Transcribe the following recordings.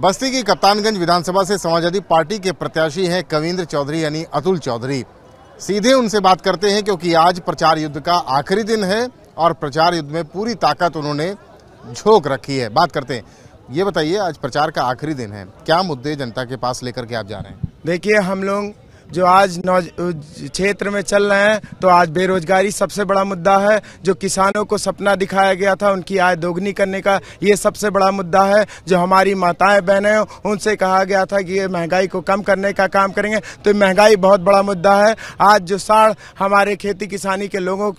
बस्ती की कप्तानगंज विधानसभा से समाजवादी पार्टी के प्रत्याशी हैं कविंद्र चौधरी यानी अतुल चौधरी सीधे उनसे बात करते हैं क्योंकि आज प्रचार युद्ध का आखिरी दिन है और प्रचार युद्ध में पूरी ताकत उन्होंने झोंक रखी है बात करते हैं ये बताइए आज प्रचार का आखिरी दिन है क्या मुद्दे जनता के पास लेकर के आप जा रहे हैं देखिए हम लोग जो आज क्षेत्र में चल रहे हैं तो आज बेरोजगारी सबसे बड़ा मुद्दा है जो किसानों को सपना दिखाया गया था उनकी आय दोगुनी करने का ये सबसे बड़ा मुद्दा है जो हमारी माताएं बहनें उनसे कहा गया था कि ये महंगाई को कम करने का काम करेंगे तो महंगाई बहुत बड़ा मुद्दा है आज जो साढ़ हमारे खेती किसानी के लोगों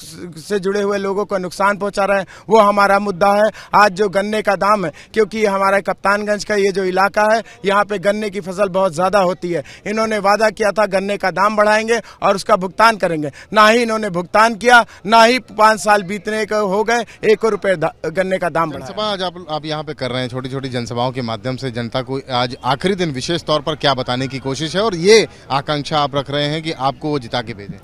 से जुड़े हुए लोगों को नुकसान पहुँचा रहे हैं वो हमारा मुद्दा है आज जो गन्ने का दाम है क्योंकि हमारा कप्तानगंज का ये जो इलाका है यहाँ पर गन्ने की फसल बहुत ज़्यादा होती है इन्होंने वादा किया था गन्ने का दाम बढ़ाएंगे और उसका भुगतान करेंगे ना ही इन्होंने भुगतान किया ना ही पाँच साल बीतने का हो गए एक रुपये गन्ने का दाम बढ़ा आज आप, आप यहाँ पे कर रहे हैं छोटी छोटी जनसभाओं के माध्यम से जनता को आज आखिरी दिन विशेष तौर पर क्या बताने की कोशिश है और ये आकांक्षा आप रख रहे हैं कि आपको वो जिता के भेजें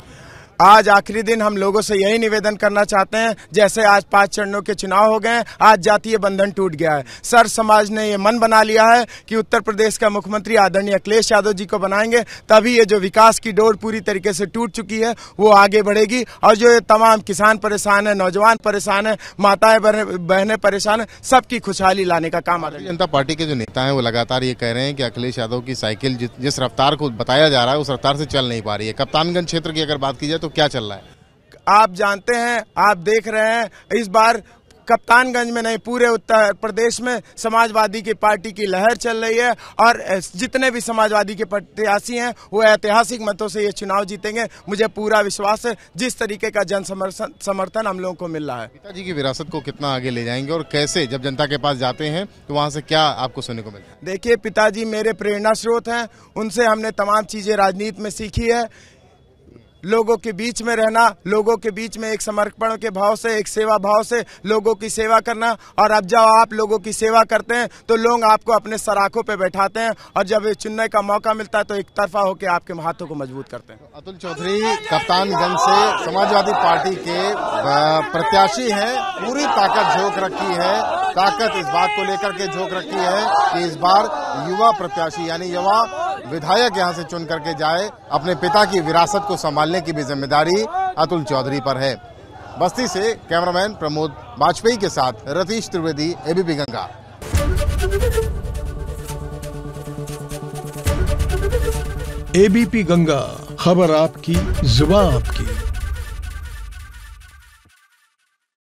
आज आखिरी दिन हम लोगों से यही निवेदन करना चाहते हैं जैसे आज पांच चरणों के चुनाव हो गए आज जातीय बंधन टूट गया है सर समाज ने ये मन बना लिया है कि उत्तर प्रदेश का मुख्यमंत्री आदरणीय अखिलेश यादव जी को बनाएंगे तभी ये जो विकास की डोर पूरी तरीके से टूट चुकी है वो आगे बढ़ेगी और जो ये तमाम किसान परेशान है नौजवान परेशान है माताएं बहनें परेशान है सबकी खुशहाली लाने का काम आदरणीय जनता पार्टी के जो नेता है वो लगातार ये कह रहे हैं कि अखिलेश यादव की साइकिल जिस रफ्तार को बताया जा रहा है उस रफ्तार से चल नहीं पा रही है कप्तानगंज क्षेत्र की अगर बात की जाए तो क्या चल रहा है आप जानते हैं आप देख रहे हैं इस बार कप्तानगंज में नहीं पूरे उत्तर प्रदेश में समाजवादी की पार्टी की लहर चल रही है और जितने भी समाजवादी के प्रत्याशी हैं वो ऐतिहासिक मतों से ये चुनाव जीतेंगे मुझे पूरा विश्वास है जिस तरीके का जन समर्थन हम लोगों को मिल रहा है पिताजी की विरासत को कितना आगे ले जाएंगे और कैसे जब जनता के पास जाते हैं तो वहाँ से क्या आपको सुनने को मिलता है देखिए पिताजी मेरे प्रेरणा स्रोत हैं उनसे हमने तमाम चीज़ें राजनीति में सीखी है लोगों के बीच में रहना लोगों के बीच में एक समर्पण के भाव से एक सेवा भाव से लोगों की सेवा करना और अब जब आप लोगों की सेवा करते हैं तो लोग आपको अपने सराखों पे बैठाते हैं और जब चुनने का मौका मिलता है तो एक तरफा होकर आपके हाथों को मजबूत करते हैं अतुल चौधरी कप्तानगंज से समाजवादी पार्टी के प्रत्याशी हैं पूरी ताकत झोंक रखी है ताकत इस बात को लेकर के झोंक रखी है कि इस बार युवा प्रत्याशी यानी युवा विधायक यहाँ से चुन करके जाए अपने पिता की विरासत को संभालने की भी जिम्मेदारी अतुल चौधरी पर है बस्ती से कैमरामैन प्रमोद वाजपेयी के साथ रतीश त्रिवेदी एबीपी गंगा एबीपी गंगा खबर आपकी जुबा आपकी